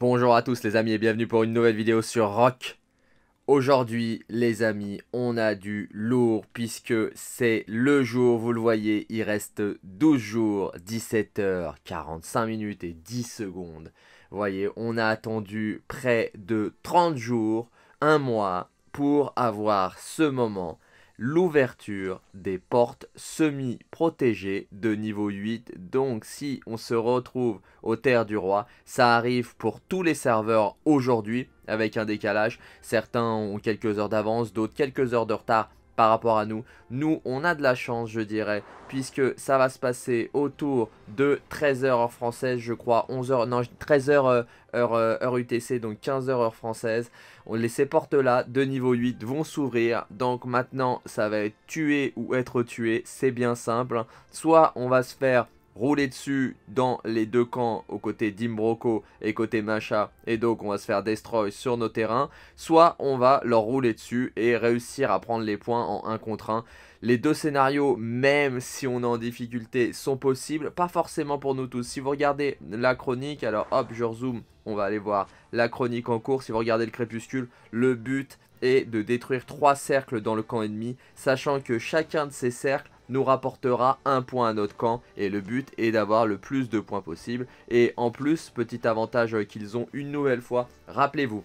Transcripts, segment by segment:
Bonjour à tous les amis et bienvenue pour une nouvelle vidéo sur Rock. Aujourd'hui les amis, on a du lourd puisque c'est le jour, vous le voyez, il reste 12 jours, 17h45 minutes et 10 secondes. Vous voyez, on a attendu près de 30 jours, un mois, pour avoir ce moment l'ouverture des portes semi-protégées de niveau 8. Donc si on se retrouve aux terres du roi, ça arrive pour tous les serveurs aujourd'hui avec un décalage. Certains ont quelques heures d'avance, d'autres quelques heures de retard par rapport à nous. Nous, on a de la chance, je dirais, puisque ça va se passer autour de 13h heure française, je crois, 11h, non, 13h euh, heure, UTC, euh, donc 15h heure française. On, les, ces portes-là de niveau 8 vont s'ouvrir, donc maintenant, ça va être tuer ou être tué, c'est bien simple. Soit on va se faire rouler dessus dans les deux camps, aux côtés d'Imbroko et côté Macha, et donc on va se faire destroy sur nos terrains, soit on va leur rouler dessus et réussir à prendre les points en 1 contre 1. Les deux scénarios, même si on est en difficulté, sont possibles, pas forcément pour nous tous. Si vous regardez la chronique, alors hop, je rezoome, on va aller voir la chronique en cours. Si vous regardez le crépuscule, le but est de détruire trois cercles dans le camp ennemi, sachant que chacun de ces cercles nous rapportera un point à notre camp et le but est d'avoir le plus de points possible. Et en plus, petit avantage qu'ils ont une nouvelle fois, rappelez-vous,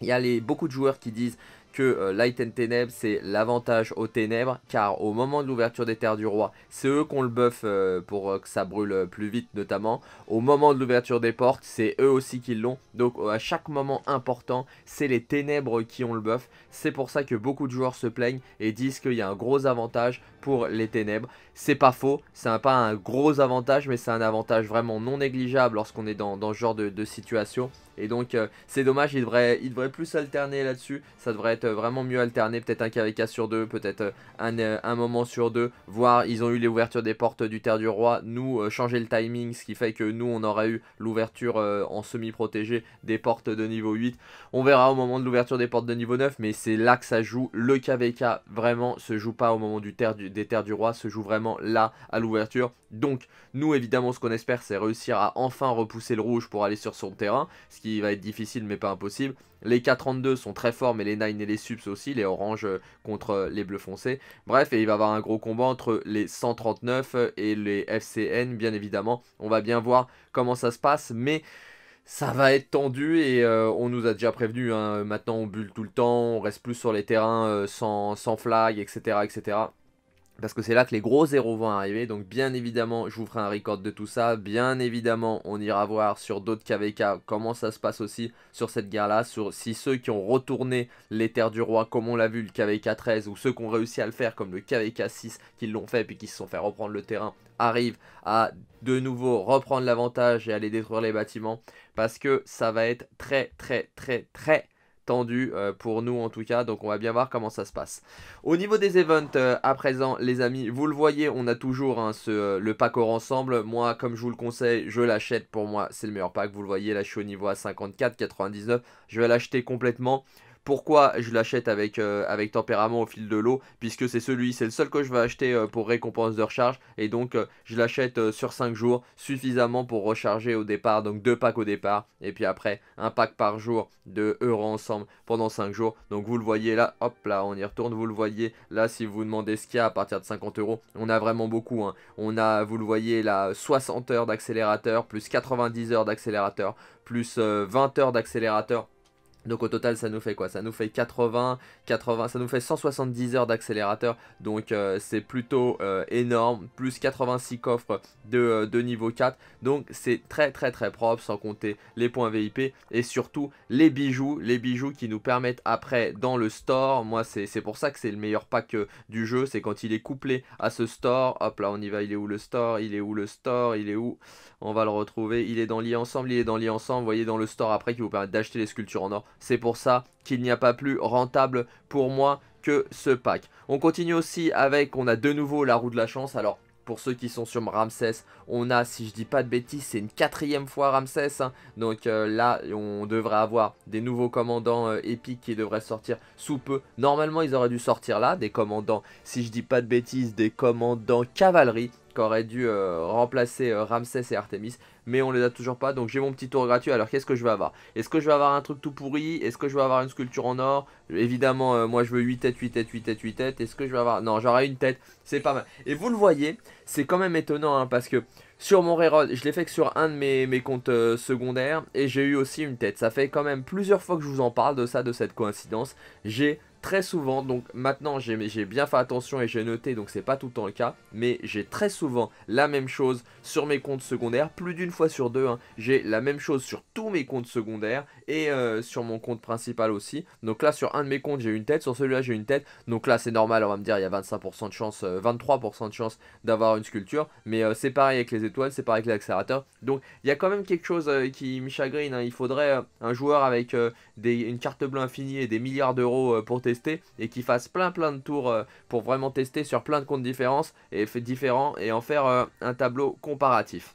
il y a les, beaucoup de joueurs qui disent que euh, Light and Ténèbres, c'est l'avantage aux Ténèbres, car au moment de l'ouverture des Terres du Roi, c'est eux qu'on le buff euh, pour euh, que ça brûle plus vite notamment. Au moment de l'ouverture des portes, c'est eux aussi qui l'ont. Donc à chaque moment important, c'est les Ténèbres qui ont le buff. C'est pour ça que beaucoup de joueurs se plaignent et disent qu'il y a un gros avantage pour les Ténèbres. C'est pas faux, c'est pas un gros avantage, mais c'est un avantage vraiment non négligeable lorsqu'on est dans, ce genre de, situation. Et donc euh, c'est dommage, il devrait, il devrait plus alterner là-dessus. Ça devrait être euh, vraiment mieux alterné, peut-être un KVK sur deux, peut-être euh, un, moment sur deux. Voir, ils ont eu l'ouverture des portes du Terre du Roi, nous changer le timing, ce qui fait que nous on aurait eu l'ouverture en semi-protégé des portes de niveau 8. On verra au moment de l'ouverture des portes de niveau 9, mais c'est là que ça joue. Le KVK vraiment se joue pas au moment du terre des Terres du Roi, se joue vraiment là à l'ouverture. Donc nous évidemment ce qu'on espère c'est réussir à enfin repousser le rouge pour aller sur son terrain, ce qui va être difficile mais pas impossible. Les K32 sont très forts mais les 9 et les subs aussi, les oranges contre les bleus foncés. Bref et il va y avoir un gros combat entre les 139 et les FCN bien évidemment. On va bien voir comment ça se passe mais ça va être tendu et euh, on nous a déjà prévenu. Hein. maintenant, on bulle tout le temps, on reste plus sur les terrains euh, sans, sans flag, etc., etc. Parce que c'est là que les gros zéros vont arriver. Donc bien évidemment, je vous ferai un record de tout ça. Bien évidemment, on ira voir sur d'autres KVK comment ça se passe aussi sur cette guerre-là. Sur si ceux qui ont retourné les terres du roi, comme on l'a vu, le KVK 13, ou ceux qui ont réussi à le faire, comme le KVK 6, qui l'ont fait puis qui se sont fait reprendre le terrain, arrivent à de nouveau reprendre l'avantage et aller détruire les bâtiments. Parce que ça va être très très très très tendu euh, pour nous en tout cas. Donc on va bien voir comment ça se passe. Au niveau des events euh, à présent les amis, vous le voyez, on a toujours hein, ce, euh, le pack or ensemble. Moi comme je vous le conseille, je l'achète pour moi. C'est le meilleur pack, vous le voyez, là je suis au niveau à 54,99. Je vais l'acheter complètement. Pourquoi je l'achète avec, euh, avec tempérament au fil de l'eau Puisque c'est celui, c'est le seul que je vais acheter euh, pour récompense de recharge. Et donc euh, je l'achète sur 5 jours, suffisamment pour recharger au départ. Donc 2 packs au départ. Et puis après, un pack par jour de euros ensemble pendant 5 jours. Donc vous le voyez là, hop là, on y retourne. Vous le voyez là, si vous demandez ce qu'il y a à partir de 50 euros, on a vraiment beaucoup. Hein. On a, vous le voyez là, 60 heures d'accélérateur, plus 90 heures d'accélérateur, plus 20 heures d'accélérateur donc au total ça nous fait quoi Ça nous fait 80, 80, ça nous fait 170 heures d'accélérateur, donc euh, c'est plutôt euh, énorme, plus 86 coffres de, euh, niveau 4, donc c'est très très très propre sans compter les points VIP et surtout les bijoux, les bijoux qui nous permettent après dans le store, moi c'est pour ça que c'est le meilleur pack du jeu, c'est quand il est couplé à ce store, hop là on y va, il est où le store, il est où le store, il est où, on va le retrouver, il est dans l'I ensemble, il est dans l'I ensemble, vous voyez dans le store après qui vous permet d'acheter les sculptures en or, c'est pour ça qu'il n'y a pas plus rentable pour moi que ce pack. On continue aussi avec, on a de nouveau la roue de la chance. Alors, pour ceux qui sont sur Ramsès, on a, si je dis pas de bêtises, c'est une quatrième fois Ramsès. Hein. Donc euh, là, on devrait avoir des nouveaux commandants euh, épiques qui devraient sortir sous peu. Normalement, ils auraient dû sortir là, des commandants, si je dis pas de bêtises, des commandants cavalerie aurait dû euh, remplacer euh, Ramsès et Artemis. Mais on les a toujours pas, donc j'ai mon petit tour gratuit. Alors qu'est-ce que je vais avoir Est-ce que je vais avoir un truc tout pourri Est-ce que je vais avoir une sculpture en or Évidemment, euh, moi je veux 8 têtes, 8 têtes, 8 têtes, 8 têtes. Est-ce que je vais avoir... Non, j'aurai une tête, c'est pas mal. Et vous le voyez, c'est quand même étonnant, hein, parce que sur mon reroll, je l'ai fait que sur un de mes, comptes secondaires et j'ai eu aussi une tête. Ça fait quand même plusieurs fois que je vous en parle de ça, de cette coïncidence. J'ai très souvent, donc maintenant j'ai bien fait attention et j'ai noté, donc c'est pas tout le temps le cas, mais j'ai très souvent la même chose sur mes comptes secondaires, plus d'une fois sur deux, hein. j'ai la même chose sur tous mes comptes secondaires, et euh, sur mon compte principal aussi. Donc là, sur un de mes comptes, j'ai une tête, sur celui-là, j'ai une tête. Donc là, c'est normal, on va me dire, il y a 25% de chance, 23% euh, de chance d'avoir une sculpture. Mais euh, c'est pareil avec les étoiles, c'est pareil avec l'accélérateur. Donc il y a quand même quelque chose qui me chagrine. Hein. Il faudrait un joueur avec une carte bleue infinie et des milliards d'euros pour tester et qui fasse plein plein de tours pour vraiment tester sur plein de comptes différents et, différents et en faire un tableau comparatif.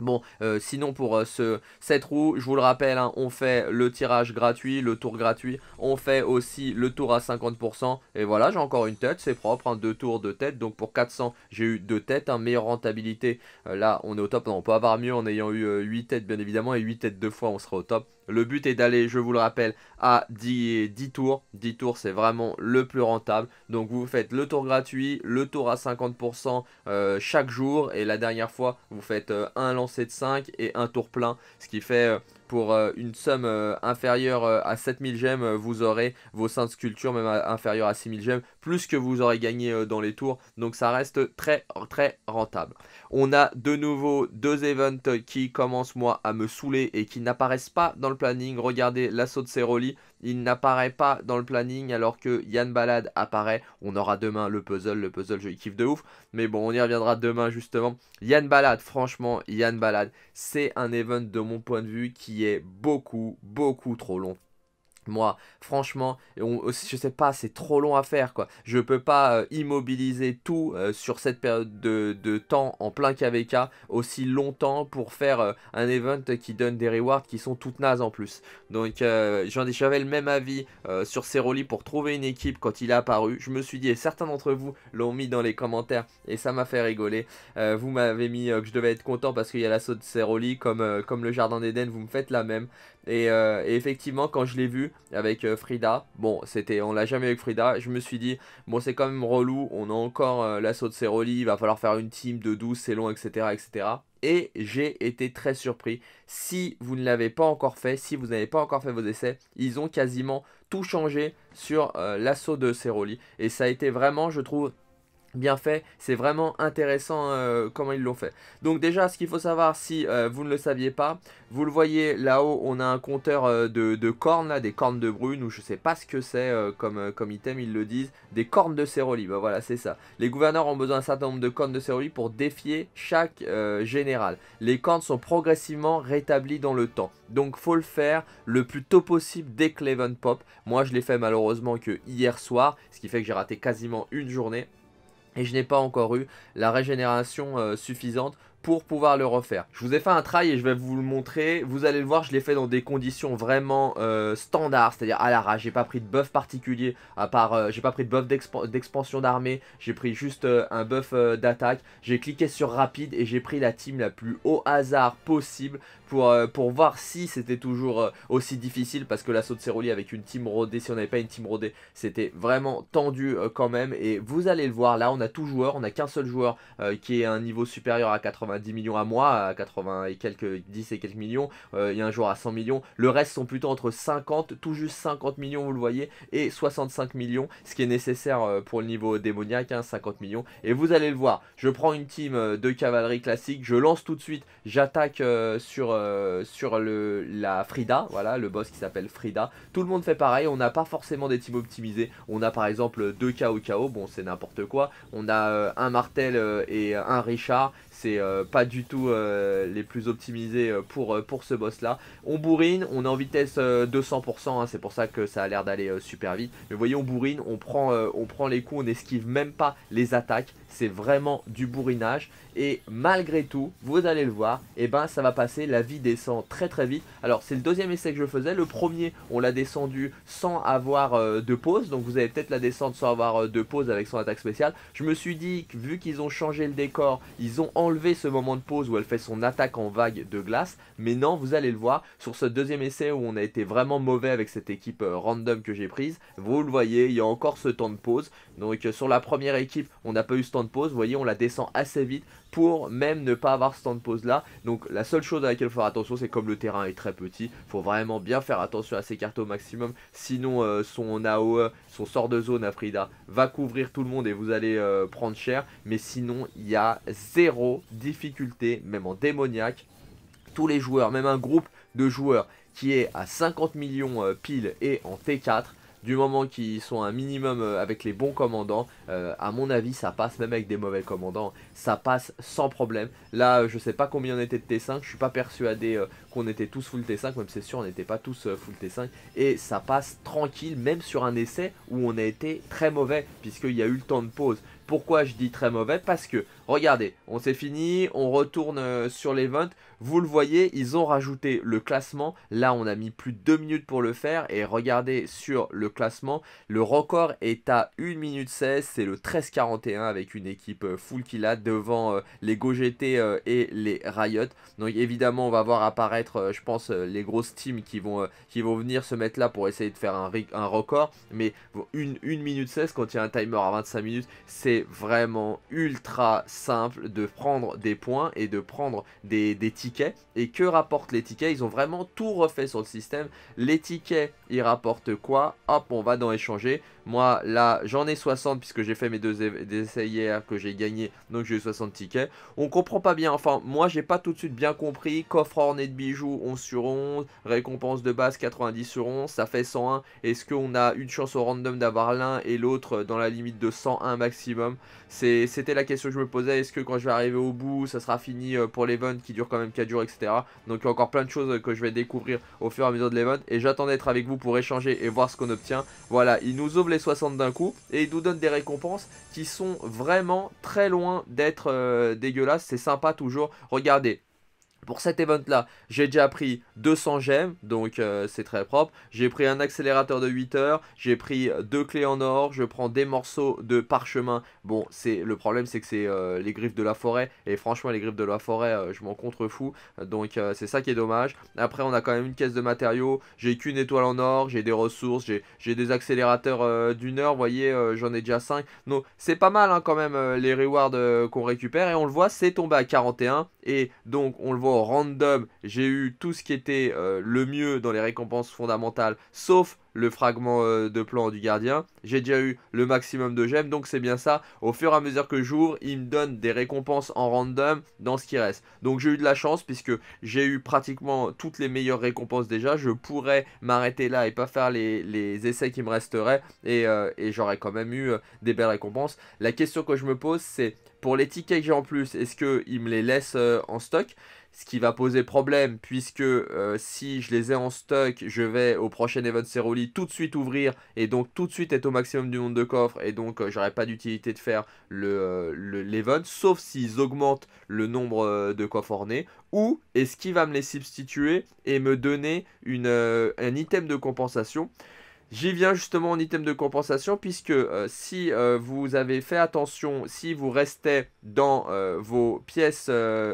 Bon, euh, sinon pour euh, ce, cette roue, je vous le rappelle, hein, on fait le tirage gratuit, le tour gratuit, on fait aussi le tour à 50%, et voilà, j'ai encore une tête, c'est propre, hein, deux tours, de têtes, donc pour 400, j'ai eu deux têtes, un hein, meilleure rentabilité, euh, là, on est au top, on peut avoir mieux en ayant eu 8 têtes, bien évidemment, et 8 têtes deux fois, on sera au top, le but est d'aller, je vous le rappelle, à 10, tours. 10 tours, c'est vraiment le plus rentable. Donc vous faites le tour gratuit, le tour à 50% euh, chaque jour. Et la dernière fois, vous faites euh, un lancer de 5 et un tour plein. Ce qui fait... Euh, pour une somme inférieure à 7000 gemmes, vous aurez vos 5 sculptures, même inférieure à 6000 gemmes, plus que vous aurez gagné euh, dans les tours. Donc ça reste très très rentable. On a de nouveau deux events qui commencent moi à me saouler et qui n'apparaissent pas dans le planning. Regardez l'assaut de Ceroli, il n'apparaît pas dans le planning alors que Yann Balade apparaît. On aura demain le puzzle, le puzzle je kiffe de ouf. Mais bon, on y reviendra demain justement. Yann Balade, franchement, Yann Balade, c'est un event de mon point de vue qui est beaucoup, beaucoup trop long. Moi, franchement, euh, je sais pas, c'est trop long à faire quoi. Je peux pas euh, immobiliser tout euh, sur cette période de, temps en plein KVK aussi longtemps pour faire un event qui donne des rewards qui sont toutes nazes en plus. Donc j'avais le même avis sur Ceroli pour trouver une équipe quand il est apparu. Je me suis dit, et certains d'entre vous l'ont mis dans les commentaires et ça m'a fait rigoler. vous m'avez mis que je devais être content parce qu'il y a l'assaut de Ceroli comme, comme le Jardin d'Eden vous me faites la même. Euh, et, effectivement, quand je l'ai vu avec euh, Frida, bon, c'était, on l'a jamais avec Frida, je me suis dit, bon, c'est quand même relou, on a encore euh, l'assaut de Ceroli, il va falloir faire une team de 12, c'est long, etc., etc. Et j'ai été très surpris. Si vous ne l'avez pas encore fait, si vous n'avez pas encore fait vos essais, ils ont quasiment tout changé sur l'assaut de Ceroli. Et ça a été vraiment, je trouve, bien fait. C'est vraiment intéressant euh, comment ils l'ont fait. Donc déjà, ce qu'il faut savoir, si euh, vous ne le saviez pas, vous le voyez là-haut, on a un compteur euh, de, cornes, là, des cornes de brune, ou je sais pas ce que c'est comme, comme item, ils le disent, des cornes de Céroli. Bah voilà, c'est ça. Les gouverneurs ont besoin d'un certain nombre de cornes de Céroli pour défier chaque général. Les cornes sont progressivement rétablies dans le temps. Donc faut le faire le plus tôt possible dès Cleven Pop. Moi, je l'ai fait malheureusement que hier soir, ce qui fait que j'ai raté quasiment une journée et je n'ai pas encore eu la régénération euh, suffisante pour pouvoir le refaire. Je vous ai fait un trail et je vais vous le montrer. Vous allez le voir, je l'ai fait dans des conditions vraiment euh, standards. standard, c'est-à-dire à la rage. J'ai pas pris de buff particulier, à part euh, j'ai pas pris de buff d'expansion d'armée. J'ai pris juste un buff d'attaque. J'ai cliqué sur rapide et j'ai pris la team la plus au hasard possible pour, euh, pour voir si c'était toujours euh, aussi difficile parce que l'assaut de Cerulli avec une team rodée, si on n'avait pas une team rodée, c'était vraiment tendu euh, quand même et vous allez le voir là on a tout joueur, on a qu'un seul joueur qui est un niveau supérieur à 90 millions à moi, à 80 et quelques 10 et quelques millions, il y a un joueur à 100 millions, le reste sont plutôt entre 50, tout juste 50 millions vous le voyez et 65 millions, ce qui est nécessaire pour le niveau démoniaque, 50 hein, millions et vous allez le voir, je prends une team de cavalerie classique, je lance tout de suite, j'attaque sur euh, sur le, la Frida, voilà, le boss qui s'appelle Frida. Tout le monde fait pareil, on n'a pas forcément des teams optimisés. On a par exemple deux KO KO, bon c'est n'importe quoi. On a euh, un Martel euh, et un Richard, euh, pas du tout euh, les plus optimisés euh, pour, pour ce boss là. On bourrine, on est en vitesse 200%, hein, c'est pour ça que ça a l'air d'aller super vite. Mais vous voyez, on bourrine, on prend, on prend les coups, on esquive même pas les attaques, c'est vraiment du bourrinage. Et malgré tout, vous allez le voir, et eh ben ça va passer, la vie descend très très vite. Alors c'est le deuxième essai que je faisais, le premier on l'a descendu sans avoir de pause, donc vous avez peut-être la descente sans avoir de pause avec son attaque spéciale. Je me suis dit, vu qu'ils ont changé le décor, ils ont enlevé ce moment de pause où elle fait son attaque en vague de glace. Mais non, vous allez le voir, sur ce deuxième essai où on a été vraiment mauvais avec cette équipe euh, random que j'ai prise, vous le voyez, il y a encore ce temps de pause. Donc euh, sur la première équipe, on n'a pas eu ce temps de pause. voyez, on la descend assez vite pour même ne pas avoir ce temps de pause là. Donc la seule chose à laquelle faire attention, c'est comme le terrain est très petit, faut vraiment bien faire attention à ses cartes au maximum. Sinon, euh, son AOE, son sort de zone à Frida va couvrir tout le monde et vous allez euh, prendre cher. Mais sinon, il y a zéro difficulté, même en démoniaque. Tous les joueurs, même un groupe de joueurs qui est à 50 millions euh, pile et en T4 du moment qu'ils sont un minimum euh, avec les bons commandants, euh, à mon avis, ça passe, même avec des mauvais commandants, ça passe sans problème. Là, euh, je sais pas combien on était de T5, je suis pas persuadé qu'on était tous full T5, même c'est sûr, on n'était pas tous full T5, et ça passe tranquille, même sur un essai où on a été très mauvais, puisqu'il y a eu le temps de pause. Pourquoi je dis très mauvais Parce que, regardez, on s'est fini, on retourne sur l'event, vous le voyez, ils ont rajouté le classement. Là, on a mis plus de 2 minutes pour le faire. Et regardez sur le classement, le record est à 1 minute 16. C'est le 13-41 avec une équipe euh, full qu'il a devant euh, les GoGT euh, et les Riot. Donc évidemment, on va voir apparaître, je pense, les grosses teams qui vont, qui vont venir se mettre là pour essayer de faire un, record. Mais 1 minute 16, quand il y a un timer à 25 minutes, c'est vraiment ultra simple de prendre des points et de prendre des, des et que rapportent les tickets Ils ont vraiment tout refait sur le système. Les tickets, ils rapportent quoi Hop, on va dans échanger. Moi, là, j'en ai 60 puisque j'ai fait mes deux essais hier que j'ai gagné. Donc, j'ai eu 60 tickets. On comprend pas bien. Enfin, moi, j'ai pas tout de suite bien compris. Coffre orné de bijoux, 11 sur 11. Récompense de base, 90 sur 11. Ça fait 101. Est-ce qu'on a une chance au random d'avoir l'un et l'autre dans la limite de 101 maximum C'était la question que je me posais. Est-ce que quand je vais arriver au bout, ça sera fini euh, pour l'event qui dure quand même qui etc. Donc il y a encore plein de choses que je vais découvrir au fur et à mesure de l'event. Et j'attends d'être avec vous pour échanger et voir ce qu'on obtient. Voilà, il nous ouvre les 60 d'un coup et il nous donne des récompenses qui sont vraiment très loin d'être euh, dégueulasses. C'est sympa toujours. Regardez, pour cet event là, j'ai déjà pris 200 gemmes, donc euh, c'est très propre. J'ai pris un accélérateur de 8 heures, j'ai pris euh, deux clés en or, je prends des morceaux de parchemin. Bon, c'est le problème c'est que c'est euh, les griffes de la forêt, et franchement les griffes de la forêt, je m'en contrefous, donc c'est ça qui est dommage. Après on a quand même une caisse de matériaux, j'ai qu'une étoile en or, j'ai des ressources, j'ai des accélérateurs d'une heure, vous voyez, j'en ai déjà 5. Non, c'est pas mal hein, quand même les rewards qu'on récupère, et on le voit, c'est tombé à 41, et donc on le voit random, j'ai eu tout ce qui était euh, le mieux dans les récompenses fondamentales, sauf le fragment euh, de plan du gardien. J'ai déjà eu le maximum de gemmes, donc c'est bien ça. Au fur et à mesure que j'ouvre, il me donne des récompenses en random dans ce qui reste. Donc j'ai eu de la chance puisque j'ai eu pratiquement toutes les meilleures récompenses déjà. Je pourrais m'arrêter là et pas faire les, essais qui me resteraient et, euh, j'aurais quand même eu des belles récompenses. La question que je me pose, c'est pour les tickets que j'ai en plus, est-ce qu'il me les laisse en stock ce qui va poser problème puisque euh, si je les ai en stock, je vais au prochain Event Seroli tout de suite ouvrir et donc tout de suite être au maximum du nombre de coffres et donc euh, j'aurai pas d'utilité de faire euh, l'event le, sauf s'ils augmentent le nombre de coffres ornés ou est-ce qu'il va me les substituer et me donner une, un item de compensation J'y viens justement en item de compensation puisque euh, si euh, vous avez fait attention, si vous restez dans euh, vos pièces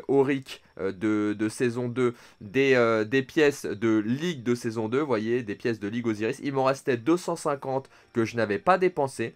auriques de, saison 2, des, pièces de ligue de saison 2, voyez, des pièces de ligue Osiris, il m'en restait 250 que je n'avais pas dépensé.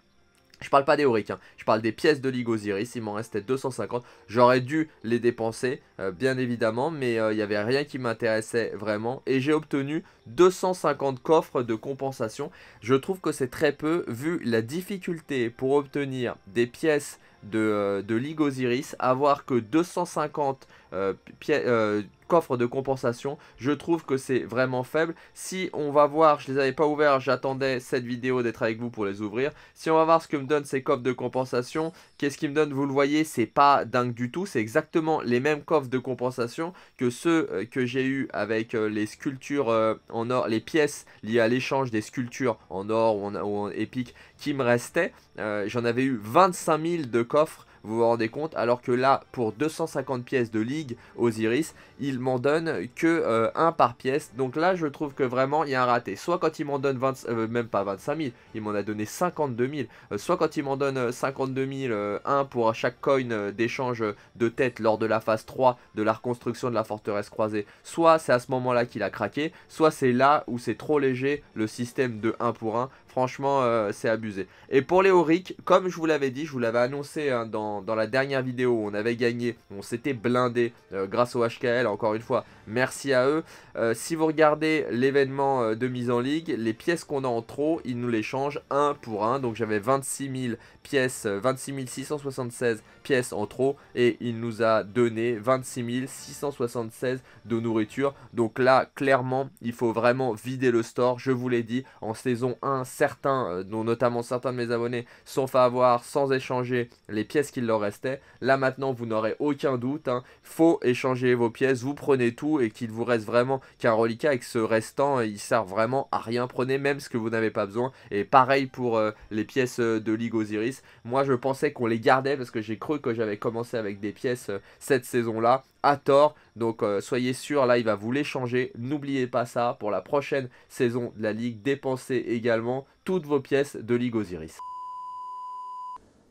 Je parle pas des hein. je parle des pièces de Ligosiris, il m'en restait 250, j'aurais dû les dépenser, euh, bien évidemment, mais euh, il n'y avait rien qui m'intéressait vraiment, et j'ai obtenu 250 coffres de compensation. Je trouve que c'est très peu, vu la difficulté pour obtenir des pièces de, euh, Ligosiris, avoir que 250 euh, euh, coffre de compensation. Je trouve que c'est vraiment faible. Si on va voir, je les avais pas ouverts, j'attendais cette vidéo d'être avec vous pour les ouvrir. Si on va voir ce que me donnent ces coffres de compensation, qu'est-ce qui me donne Vous le voyez, c'est pas dingue du tout. C'est exactement les mêmes coffres de compensation que ceux euh, que j'ai eu avec les sculptures en or, les pièces liées à l'échange des sculptures en or ou en, épique qui me restaient. J'en avais eu 25 000 de coffres vous vous rendez compte Alors que là, pour 250 pièces de ligue Osiris, il m'en donne que 1 euh, par pièce. Donc là, je trouve que vraiment, il y a un raté. Soit quand il m'en donne euh, même pas 25 000, il m'en a donné 52 000. Euh, soit quand il m'en donne 52 000, 1 pour chaque coin d'échange de tête lors de la phase 3 de la reconstruction de la forteresse croisée. Soit c'est à ce moment-là qu'il a craqué, soit c'est là où c'est trop léger le système de 1 pour 1. Franchement, c'est abusé. Et pour les Auric, comme je vous l'avais dit, je vous l'avais annoncé hein, dans dans, la dernière vidéo on avait gagné, on s'était blindé euh, grâce au HKL, encore une fois, merci à eux. Euh, si vous regardez l'événement euh, de mise en ligue, les pièces qu'on a en trop, ils nous les changent un pour un. Donc j'avais 26 000 pièces, 26 euh, 676 pièces en trop et il nous a donné 26 676 de nourriture. Donc là, clairement, il faut vraiment vider le store. Je vous l'ai dit, en saison 1, certains, euh, dont notamment certains de mes abonnés, sont fait avoir sans échanger les pièces qu'il leur restait. Là maintenant, vous n'aurez aucun doute. Hein. Faut échanger vos pièces, vous prenez tout et qu'il vous reste vraiment qu'un reliquat et que ce restant, euh, il sert vraiment à rien. Prenez même ce que vous n'avez pas besoin. Et pareil pour les pièces de Ligue Osiris moi, je pensais qu'on les gardait parce que j'ai cru que j'avais commencé avec des pièces euh, cette saison-là, à tort. Donc, euh, soyez sûr là, il va vous les changer. N'oubliez pas ça pour la prochaine saison de la Ligue. Dépensez également toutes vos pièces de Ligue Osiris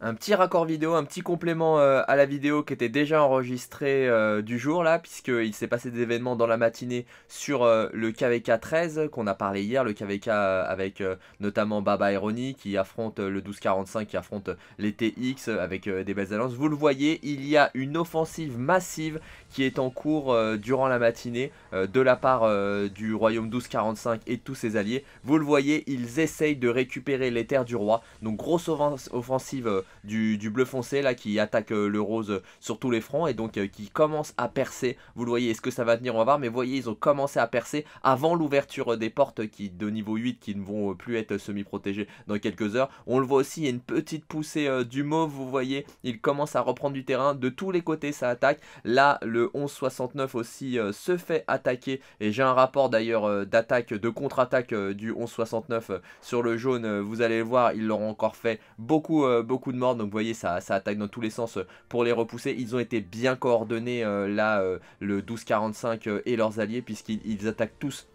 un petit raccord vidéo, un petit complément euh, à la vidéo qui était déjà enregistrée euh, du jour là, puisqu'il s'est passé des événements dans la matinée sur euh, le KVK 13 qu'on a parlé hier, le KVK avec notamment Baba Irony qui affronte le 1245, qui affronte les TX avec des belles alliances. Vous le voyez, il y a une offensive massive qui est en cours durant la matinée de la part du royaume 1245 et tous ses alliés. Vous le voyez, ils essayent de récupérer les terres du roi, donc grosse offensive du, bleu foncé là qui attaque euh, le rose sur tous les fronts et donc euh, qui commence à percer. Vous le voyez, est-ce que ça va tenir On va voir, mais voyez, ils ont commencé à percer avant l'ouverture euh, des portes qui de niveau 8 qui ne vont plus être semi-protégées dans quelques heures. On le voit aussi, il y a une petite poussée du mauve, vous voyez, il commence à reprendre du terrain, de tous les côtés ça attaque. Là, le 1169 aussi se fait attaquer, et j'ai un rapport d'ailleurs d'attaque, de contre-attaque du 1169 sur le jaune, vous allez le voir, ils l'auront encore fait beaucoup, beaucoup mort donc vous voyez, ça, ça attaque dans tous les sens euh, pour les repousser. Ils ont été bien coordonnés euh, là, euh, le 12-45 et leurs alliés, puisqu'ils attaquent tous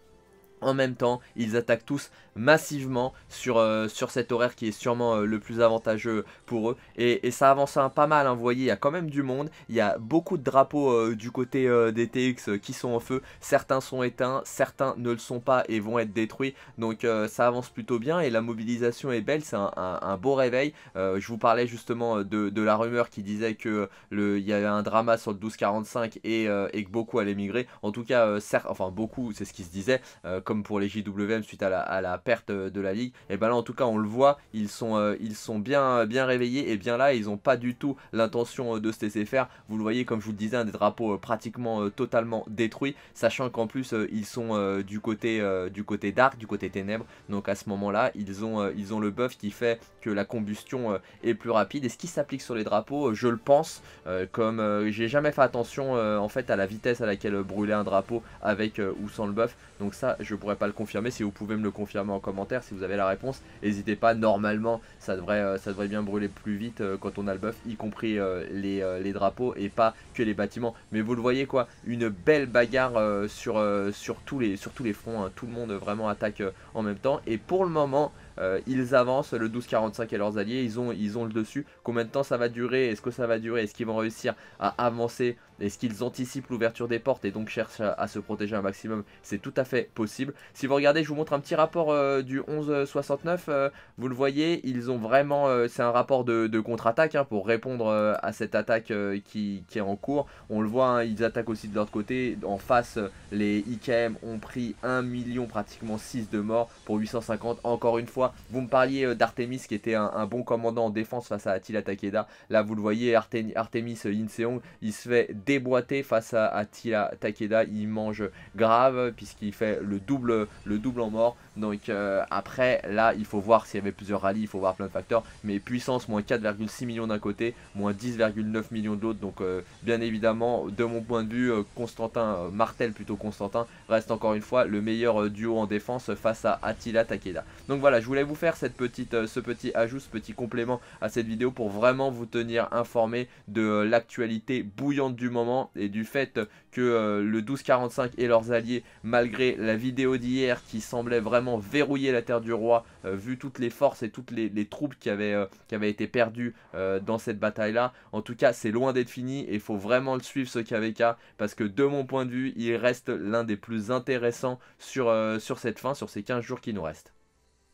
en même temps, ils attaquent tous massivement sur, euh, sur cet horaire qui est sûrement euh, le plus avantageux pour eux. Et, ça avance hein, pas mal, hein, vous voyez, il y a quand même du monde. Il y a beaucoup de drapeaux euh, du côté des TX qui sont en feu. Certains sont éteints, certains ne le sont pas et vont être détruits. Donc ça avance plutôt bien et la mobilisation est belle, c'est un, beau réveil. je vous parlais justement de, la rumeur qui disait que le, il y avait un drama sur le 1245 et, et que beaucoup allaient migrer. En tout cas, certes, enfin beaucoup, c'est ce qui se disait comme pour les JWM suite à la, perte de la ligue, et ben là en tout cas on le voit, ils sont, euh, ils sont bien, bien réveillés et bien là ils n'ont pas du tout l'intention euh, de se laisser faire. Vous le voyez comme je vous le disais, un des drapeaux euh, pratiquement totalement détruit, sachant qu'en plus ils sont du côté du côté dark, du côté ténèbres, donc à ce moment-là ils ont, ils ont le buff qui fait que la combustion est plus rapide et ce qui s'applique sur les drapeaux, je le pense, comme j'ai jamais fait attention en fait à la vitesse à laquelle brûler un drapeau avec ou sans le buff, donc ça je pourrais pas le confirmer. Si vous pouvez me le confirmer en commentaire, si vous avez la réponse, n'hésitez pas. Normalement, ça devrait, euh, ça devrait bien brûler plus vite euh, quand on a le buff, y compris euh, les, les, drapeaux et pas que les bâtiments. Mais vous le voyez quoi, une belle bagarre sur, sur, tous les, sur tous les fronts. Hein. Tout le monde vraiment attaque en même temps. Et pour le moment, ils avancent. Le 12-45 et leurs alliés, ils ont, ils ont le dessus. Combien de temps ça va durer Est-ce que ça va durer Est-ce qu'ils vont réussir à avancer Est-ce qu'ils anticipent l'ouverture des portes et donc cherchent à, se protéger un maximum C'est tout à fait possible. Si vous regardez, je vous montre un petit rapport euh, du 1169. 69 euh, vous le voyez, ils ont vraiment... Euh, c'est un rapport de, contre-attaque hein, pour répondre à cette attaque qui, est en cours. On le voit, hein, ils attaquent aussi de l'autre côté. En face, les IKM ont pris 1 million, pratiquement 6 de morts pour 850. Encore une fois, vous me parliez d'Artemis qui était un, bon commandant en défense face à Attila Takeda. Là, vous le voyez, Artemis Inseong, il se fait déboîter face à Attila Takeda. Il mange grave puisqu'il fait le double, le double en mort. Donc euh, après, là, il faut voir s'il y avait plusieurs rallyes, il faut voir plein de facteurs. Mais puissance, moins 4,6 millions d'un côté, moins 10,9 millions de l'autre. Donc euh, bien évidemment, de mon point de vue, euh, Constantin, Martel plutôt Constantin, reste encore une fois le meilleur duo en défense face à Attila Takeda. Donc voilà, je voulais vous faire cette petite, ce petit ajout, ce petit complément à cette vidéo pour pour vraiment vous tenir informé de euh, l'actualité bouillante du moment et du fait que euh, le 1245 et leurs alliés, malgré la vidéo d'hier qui semblait vraiment verrouiller la terre du roi, euh, vu toutes les forces et toutes les, troupes qui avaient, qui avaient, été perdues dans cette bataille-là, en tout cas c'est loin d'être fini et il faut vraiment le suivre ce KVK parce que de mon point de vue, il reste l'un des plus intéressants sur, sur cette fin, sur ces 15 jours qui nous restent.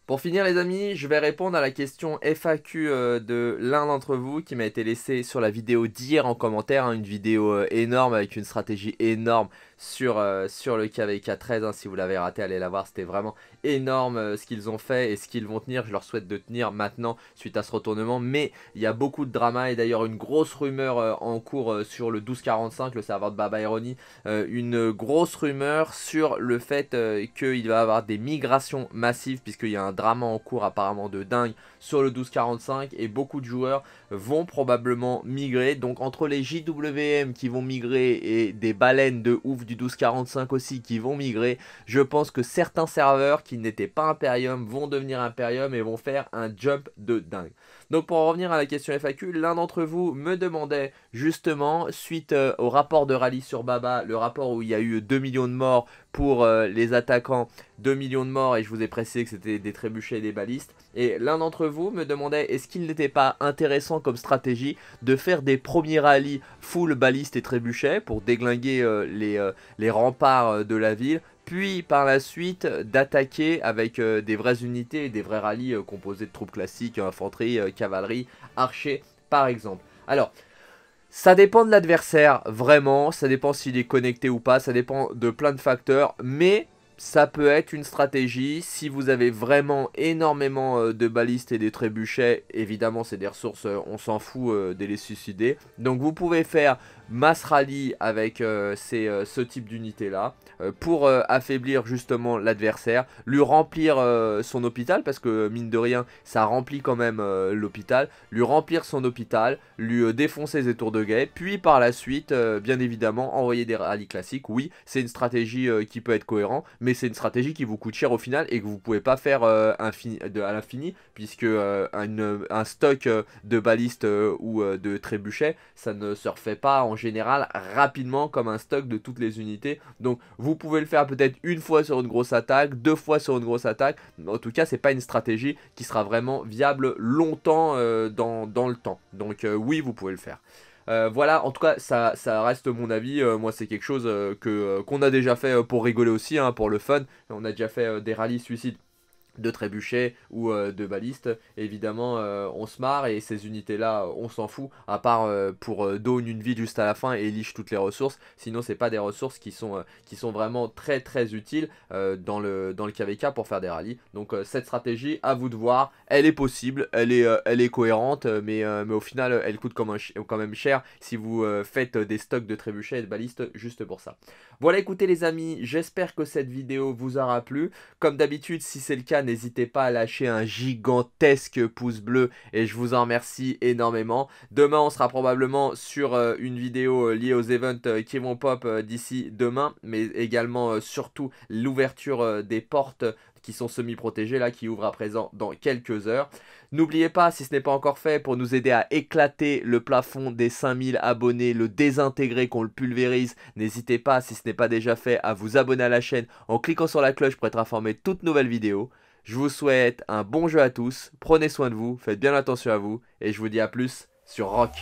Pour finir les amis, je vais répondre à la question FAQ euh, de l'un d'entre vous qui m'a été laissée sur la vidéo d'hier en commentaire, hein, une vidéo euh, énorme avec une stratégie énorme sur, euh, sur le KVK 13. Hein, si vous l'avez raté, allez la voir. C'était vraiment énorme euh, ce qu'ils ont fait et ce qu'ils vont tenir. Je leur souhaite de tenir maintenant suite à ce retournement. Mais il y a beaucoup de drama et d'ailleurs une grosse rumeur euh, en cours sur le 1245, le serveur de Baba Irony. une grosse rumeur sur le fait qu'il va y avoir des migrations massives puisqu'il y a un drama en cours apparemment de dingue sur le 1245 et beaucoup de joueurs vont probablement migrer. Donc entre les JWM qui vont migrer et des baleines de ouf du 1245 aussi qui vont migrer. Je pense que certains serveurs qui n'étaient pas Imperium vont devenir Imperium et vont faire un jump de dingue. Donc pour en revenir à la question FAQ, l'un d'entre vous me demandait justement, suite euh, au rapport de rallye sur Baba, le rapport où il y a eu 2 millions de morts, pour euh, les attaquants 2 millions de morts et je vous ai précisé que c'était des trébuchets et des balistes. Et l'un d'entre vous me demandait est-ce qu'il n'était pas intéressant comme stratégie de faire des premiers rallyes full balistes et trébuchets pour déglinguer euh, les, euh, les, remparts de la ville puis par la suite d'attaquer avec des vraies unités et des vrais rallyes composés de troupes classiques, infanterie, cavalerie, archers par exemple. Alors, ça dépend de l'adversaire, vraiment. Ça dépend s'il est connecté ou pas. Ça dépend de plein de facteurs. Mais ça peut être une stratégie. Si vous avez vraiment énormément euh, de balistes et des trébuchets, évidemment, c'est des ressources, euh, on s'en fout euh, de les suicider. Donc vous pouvez faire mass rally avec euh, euh, ce type d'unité là euh, pour affaiblir justement l'adversaire, lui remplir son hôpital parce que mine de rien ça remplit quand même l'hôpital, lui remplir son hôpital, lui défoncer ses tours de guet, puis par la suite bien évidemment envoyer des rallyes classiques. Oui, c'est une stratégie qui peut être cohérente, mais c'est une stratégie qui vous coûte cher au final et que vous pouvez pas faire à l'infini puisque un stock de balistes ou de trébuchets ça ne se refait pas en général rapidement comme un stock de toutes les unités. Donc vous pouvez le faire peut-être une fois sur une grosse attaque, deux fois sur une grosse attaque. En tout cas, c'est pas une stratégie qui sera vraiment viable longtemps euh, dans, dans, le temps. Donc euh, oui, vous pouvez le faire. Euh, voilà, en tout cas, ça, ça reste mon avis. moi, c'est quelque chose que qu'on a déjà fait pour rigoler aussi, hein, pour le fun. On a déjà fait des rallyes suicides de trébuchets ou euh, de balistes. Évidemment, euh, on se marre et ces unités-là, on s'en fout, à part euh, pour donner une vie juste à la fin et liche toutes les ressources. Sinon, c'est pas des ressources qui sont, qui sont vraiment très très utiles dans, le, dans le KVK pour faire des rallyes. Donc cette stratégie, à vous de voir, elle est possible, elle est, elle est cohérente, mais, mais au final, elle coûte quand même, quand même cher si vous faites des stocks de trébuchets et de balistes juste pour ça. Voilà, écoutez les amis, j'espère que cette vidéo vous aura plu. Comme d'habitude, si c'est le cas, N'hésitez pas à lâcher un gigantesque pouce bleu et je vous en remercie énormément. Demain, on sera probablement sur euh, une vidéo euh, liée aux events euh, qui vont pop d'ici demain, mais également surtout l'ouverture des portes qui sont semi protégées là, qui ouvrent à présent dans quelques heures. N'oubliez pas, si ce n'est pas encore fait, pour nous aider à éclater le plafond des 5000 abonnés, le désintégrer, qu'on le pulvérise, n'hésitez pas, si ce n'est pas déjà fait, à vous abonner à la chaîne en cliquant sur la cloche pour être informé de toutes nouvelles vidéos. Je vous souhaite un bon jeu à tous, prenez soin de vous, faites bien attention à vous, et je vous dis à plus sur Rock.